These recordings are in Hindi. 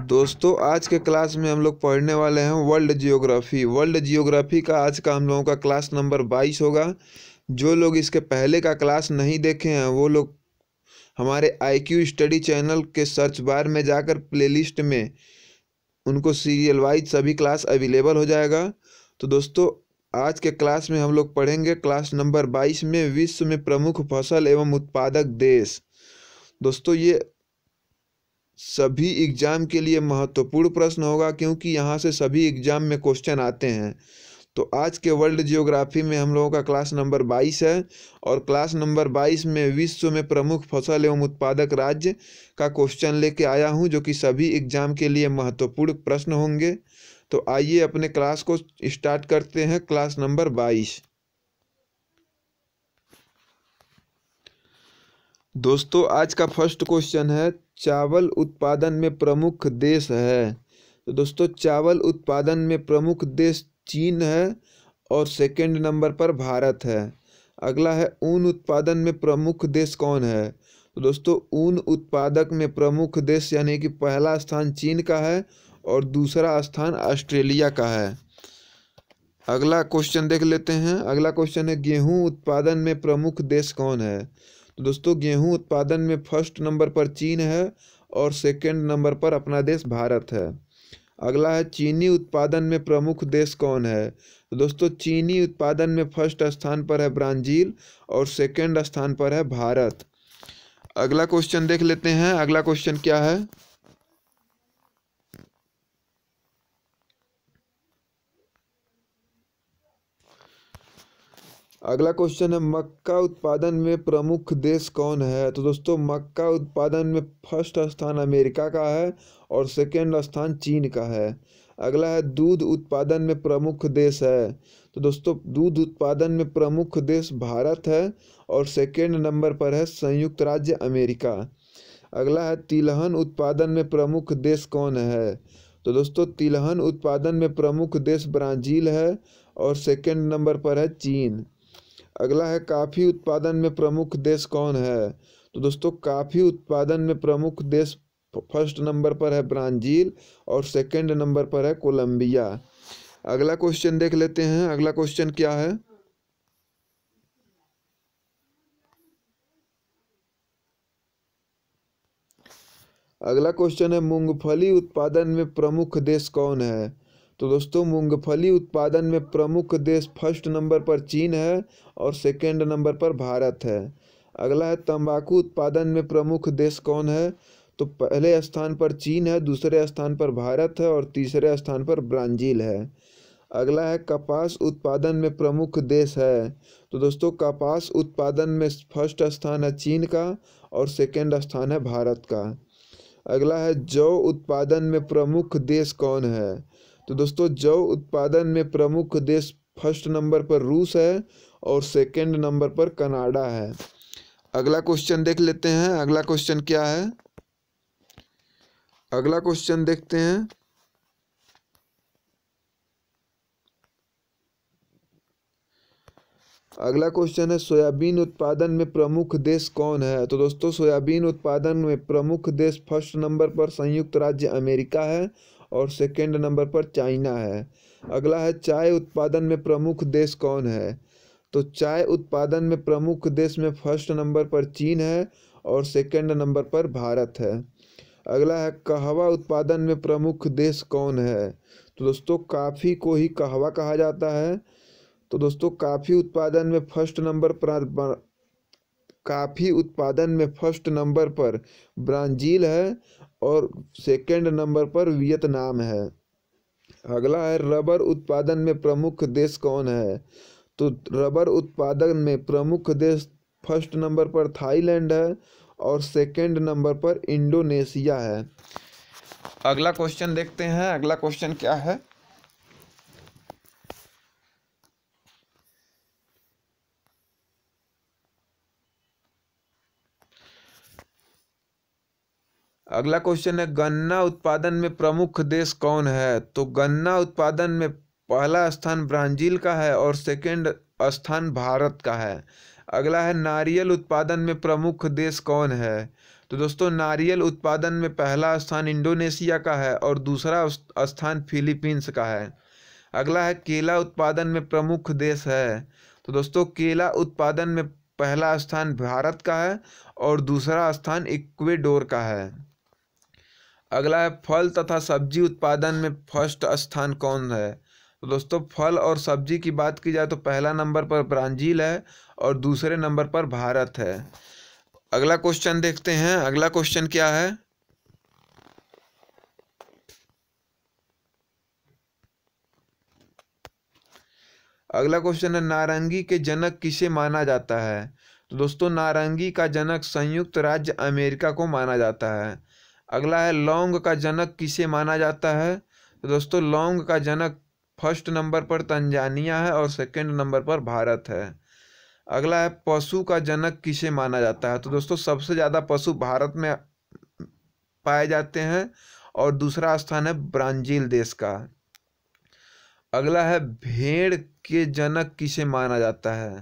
दोस्तों आज के क्लास में हम लोग पढ़ने वाले हैं वर्ल्ड जियोग्राफी वर्ल्ड जियोग्राफी का आज का हम लोगों का क्लास नंबर बाईस होगा जो लोग इसके पहले का क्लास नहीं देखे हैं वो लोग हमारे आईक्यू स्टडी चैनल के सर्च बार में जाकर प्लेलिस्ट में उनको सीरियल वाइज सभी क्लास अवेलेबल हो जाएगा तो दोस्तों आज के क्लास में हम लोग पढ़ेंगे क्लास नंबर बाईस में विश्व में प्रमुख फसल एवं उत्पादक देश दोस्तों ये सभी एग्ज़ाम के लिए महत्वपूर्ण प्रश्न होगा क्योंकि यहाँ से सभी एग्ज़ाम में क्वेश्चन आते हैं तो आज के वर्ल्ड जियोग्राफी में हम लोगों का क्लास नंबर 22 है और क्लास नंबर 22 में विश्व में प्रमुख फसल एवं उत्पादक राज्य का क्वेश्चन लेके आया हूँ जो कि सभी एग्ज़ाम के लिए महत्वपूर्ण प्रश्न होंगे तो आइए अपने क्लास को स्टार्ट करते हैं क्लास नंबर बाईस दोस्तों आज का फर्स्ट क्वेश्चन है चावल उत्पादन में प्रमुख देश है तो दोस्तों चावल उत्पादन में प्रमुख देश चीन है और सेकंड नंबर पर भारत है अगला है ऊन उत्पादन में प्रमुख देश कौन है तो दोस्तों ऊन उत्पादक में प्रमुख देश यानी कि पहला स्थान चीन का है और दूसरा स्थान ऑस्ट्रेलिया का है अगला क्वेश्चन देख लेते हैं अगला क्वेश्चन है गेहूँ उत्पादन में प्रमुख देश कौन है तो दोस्तों गेहूं उत्पादन में फर्स्ट नंबर पर चीन है और सेकंड नंबर पर अपना देश भारत है अगला है चीनी उत्पादन में प्रमुख देश कौन है तो दोस्तों चीनी उत्पादन में फर्स्ट स्थान पर है ब्राज़ील और सेकंड स्थान पर है भारत अगला क्वेश्चन देख लेते हैं अगला क्वेश्चन क्या है अगला क्वेश्चन है मक्का उत्पादन में प्रमुख देश कौन है तो दोस्तों मक्का उत्पादन में फर्स्ट स्थान अमेरिका का है और सेकेंड स्थान चीन का है अगला है दूध उत्पादन में प्रमुख देश है तो दोस्तों दूध उत्पादन में प्रमुख देश भारत है और सेकेंड नंबर पर है संयुक्त राज्य अमेरिका अगला है तिलहन उत्पादन में प्रमुख देश कौन है तो दोस्तों तिलहन उत्पादन में प्रमुख देश ब्राज़ील है और सेकेंड नंबर पर है चीन अगला है काफ़ी उत्पादन में प्रमुख देश कौन है तो दोस्तों काफ़ी उत्पादन में प्रमुख देश फर्स्ट नंबर पर है ब्राज़ील और सेकंड नंबर पर है कोलंबिया अगला क्वेश्चन देख लेते हैं अगला क्वेश्चन क्या है अगला क्वेश्चन है मूंगफली उत्पादन में प्रमुख देश कौन है तो दोस्तों मूंगफली उत्पादन में प्रमुख देश फर्स्ट नंबर पर चीन है और सेकेंड नंबर पर भारत है अगला है तंबाकू उत्पादन में प्रमुख देश कौन है तो पहले स्थान पर चीन है दूसरे स्थान पर भारत है और तीसरे स्थान पर ब्राज़ील है अगला है कपास उत्पादन में प्रमुख देश है तो दोस्तों कपास उत्पादन में फर्स्ट स्थान है चीन का और सेकेंड स्थान है भारत का अगला है जौ उत्पादन में प्रमुख देश कौन है तो दोस्तों जव उत्पादन में प्रमुख देश फर्स्ट नंबर पर रूस है और सेकंड नंबर पर कनाडा है अगला क्वेश्चन देख लेते हैं अगला क्वेश्चन क्या है अगला क्वेश्चन देखते हैं अगला क्वेश्चन है सोयाबीन उत्पादन में प्रमुख देश कौन है तो दोस्तों सोयाबीन उत्पादन में प्रमुख देश फर्स्ट नंबर पर संयुक्त राज्य अमेरिका है और सेकेंड नंबर पर चाइना है अगला है चाय उत्पादन में प्रमुख देश कौन है तो चाय उत्पादन में प्रमुख देश में फर्स्ट नंबर पर चीन है और सेकेंड नंबर पर भारत है अगला है कहवा उत्पादन में प्रमुख देश कौन है तो दोस्तों काफ़ी को ही कहवा कहा जाता है तो दोस्तों काफ़ी उत्पादन में फर्स्ट नंबर पर कॉफ़ी उत्पादन में फर्स्ट नंबर पर ब्राज़ील है और सेकंड नंबर पर वियतनाम है अगला है रबर उत्पादन में प्रमुख देश कौन है तो रबर उत्पादन में प्रमुख देश फर्स्ट नंबर पर थाईलैंड है और सेकंड नंबर पर इंडोनेशिया है अगला क्वेश्चन देखते हैं अगला क्वेश्चन क्या है अगला क्वेश्चन है गन्ना उत्पादन में प्रमुख देश कौन है तो गन्ना उत्पादन में पहला स्थान ब्राजील का है और सेकंड स्थान भारत का है अगला है नारियल उत्पादन में प्रमुख देश कौन है तो दोस्तों नारियल उत्पादन में पहला स्थान इंडोनेशिया का है और दूसरा स्थान फिलीपींस का है अगला है केला उत्पादन में प्रमुख देश है तो दोस्तों केला उत्पादन में पहला स्थान भारत का है और दूसरा स्थान इक्वेडोर का है अगला है फल तथा सब्जी उत्पादन में फर्स्ट स्थान कौन है तो दोस्तों फल और सब्जी की बात की जाए तो पहला नंबर पर ब्राज़ील है और दूसरे नंबर पर भारत है अगला क्वेश्चन देखते हैं अगला क्वेश्चन क्या है अगला क्वेश्चन है नारंगी के जनक किसे माना जाता है तो दोस्तों नारंगी का जनक संयुक्त राज्य अमेरिका को माना जाता है अगला है लौंग का जनक किसे माना जाता है तो दोस्तों लौंग का जनक फर्स्ट नंबर पर तंजानिया है और सेकंड नंबर पर भारत है अगला है पशु का जनक किसे माना जाता है तो दोस्तों सबसे ज़्यादा पशु भारत में पाए जाते हैं और दूसरा स्थान है ब्राज़ील देश का अगला है भेड़ के जनक किसे माना जाता है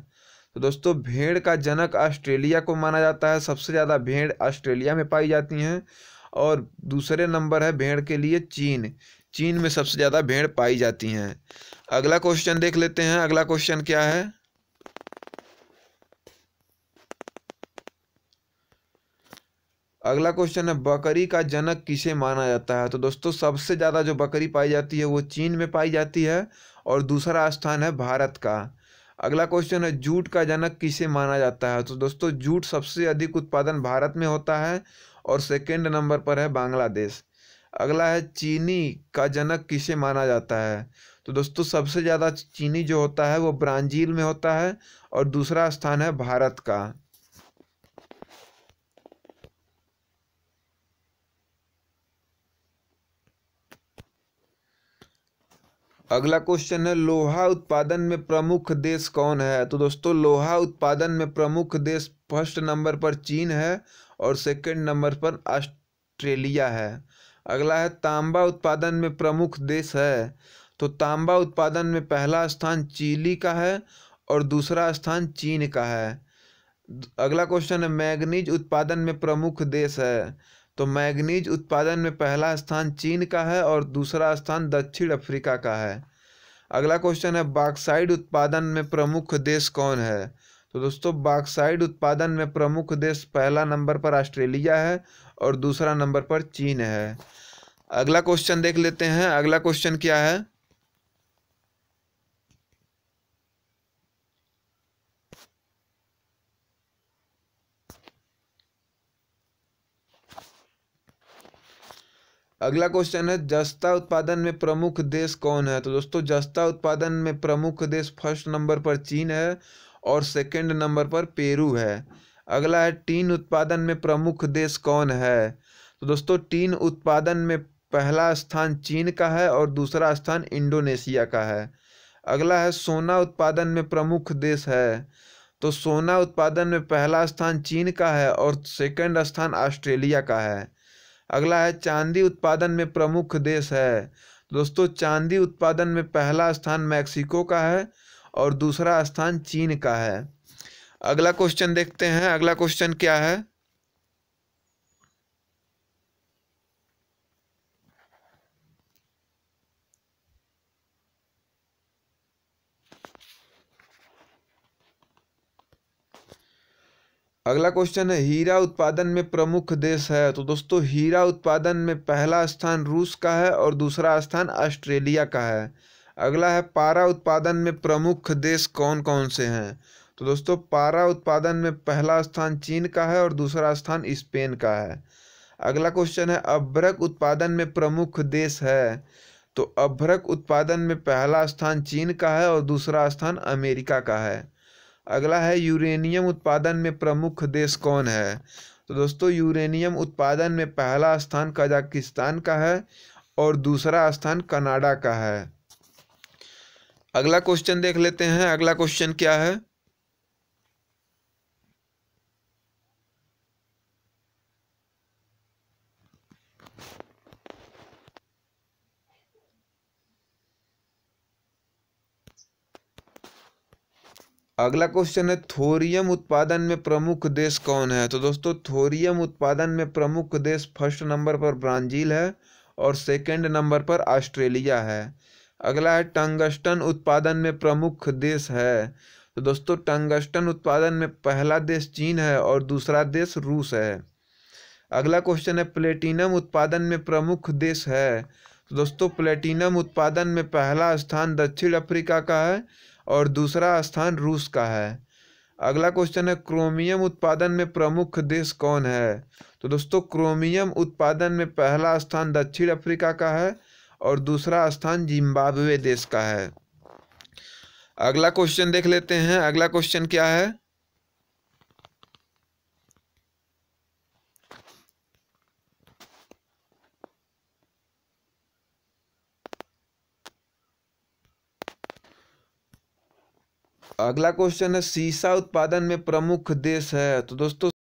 तो दोस्तों भेड़ का जनक ऑस्ट्रेलिया को माना जाता है सबसे ज़्यादा भेड़ ऑस्ट्रेलिया में पाई जाती हैं और दूसरे नंबर है भेड़ के लिए चीन चीन में सबसे ज़्यादा भेड़ पाई जाती हैं अगला क्वेश्चन देख लेते हैं अगला क्वेश्चन क्या है अगला क्वेश्चन है बकरी का जनक किसे माना जाता है तो दोस्तों सबसे ज़्यादा जो बकरी पाई जाती है वो चीन में पाई जाती है और दूसरा स्थान है भारत का अगला क्वेश्चन है जूट का जनक किसे माना जाता है तो दोस्तों जूट सबसे अधिक उत्पादन भारत में होता है और सेकेंड नंबर पर है बांग्लादेश अगला है चीनी का जनक किसे माना जाता है तो दोस्तों सबसे ज़्यादा चीनी जो होता है वो ब्राज़ील में होता है और दूसरा स्थान है भारत का अगला क्वेश्चन है लोहा उत्पादन में प्रमुख देश कौन है तो दोस्तों लोहा उत्पादन में प्रमुख देश फर्स्ट नंबर पर चीन है और सेकंड नंबर पर ऑस्ट्रेलिया है अगला है तांबा उत्पादन में प्रमुख देश है तो तांबा उत्पादन में पहला स्थान चिली का है और दूसरा स्थान चीन का है अगला क्वेश्चन है मैगनीज उत्पादन में प्रमुख देश है तो मैगनीज उत्पादन में पहला स्थान चीन का है और दूसरा स्थान दक्षिण अफ्रीका का है अगला क्वेश्चन है बाक्साइड उत्पादन में प्रमुख देश कौन है तो दोस्तों बाक्साइड उत्पादन में प्रमुख देश पहला नंबर पर ऑस्ट्रेलिया है और दूसरा नंबर पर चीन है अगला क्वेश्चन देख लेते हैं अगला क्वेश्चन क्या है अगला क्वेश्चन है जस्ता उत्पादन में प्रमुख देश कौन है तो दोस्तों जस्ता उत्पादन में प्रमुख देश फर्स्ट नंबर पर चीन है और सेकंड नंबर पर पेरू है अगला है टीन उत्पादन में प्रमुख देश कौन है तो दोस्तों टीन उत्पादन में पहला स्थान चीन का है और दूसरा स्थान इंडोनेशिया का है अगला है सोना उत्पादन में प्रमुख देश है तो सोना उत्पादन में पहला स्थान चीन का है और सेकंड स्थान ऑस्ट्रेलिया का है अगला है चांदी उत्पादन में प्रमुख देश है दोस्तों चांदी उत्पादन में पहला स्थान मैक्सिको का है और दूसरा स्थान चीन का है अगला क्वेश्चन देखते हैं अगला क्वेश्चन क्या है अगला क्वेश्चन है हीरा उत्पादन में प्रमुख देश है तो दोस्तों हीरा उत्पादन में पहला स्थान रूस का है और दूसरा स्थान ऑस्ट्रेलिया का है अगला है पारा उत्पादन में प्रमुख देश कौन कौन से हैं तो दोस्तों पारा उत्पादन में पहला स्थान चीन का है और दूसरा स्थान स्पेन का है अगला क्वेश्चन है अभ्रक उत्पादन में प्रमुख देश है तो अभ्रक उत्पादन में पहला स्थान चीन का है और दूसरा स्थान अमेरिका का है अगला है यूरेनियम उत्पादन में प्रमुख देश कौन है तो दोस्तों यूरेनियम उत्पादन में पहला स्थान कजाकिस्तान का है और दूसरा स्थान कनाडा का है अगला क्वेश्चन देख लेते हैं अगला क्वेश्चन क्या है अगला क्वेश्चन है थोरियम उत्पादन में प्रमुख देश कौन है तो दोस्तों थोरियम उत्पादन में प्रमुख देश फर्स्ट नंबर पर ब्राज़ील है और सेकंड नंबर पर ऑस्ट्रेलिया है अगला है टंगस्टन उत्पादन में प्रमुख देश है तो दोस्तों टंगस्टन उत्पादन में पहला देश चीन है और दूसरा देश रूस है अगला क्वेश्चन है प्लेटिनम उत्पादन में प्रमुख देश है तो दोस्तों प्लेटिनम उत्पादन में पहला स्थान दक्षिण अफ्रीका का है और दूसरा स्थान रूस का है अगला क्वेश्चन है क्रोमियम उत्पादन में प्रमुख देश कौन है तो दोस्तों क्रोमियम उत्पादन में पहला स्थान दक्षिण अफ्रीका का है और दूसरा स्थान जिम्बाब्वे देश का है अगला क्वेश्चन देख लेते हैं अगला क्वेश्चन क्या है अगला क्वेश्चन है सीसा उत्पादन में प्रमुख देश है तो दोस्तों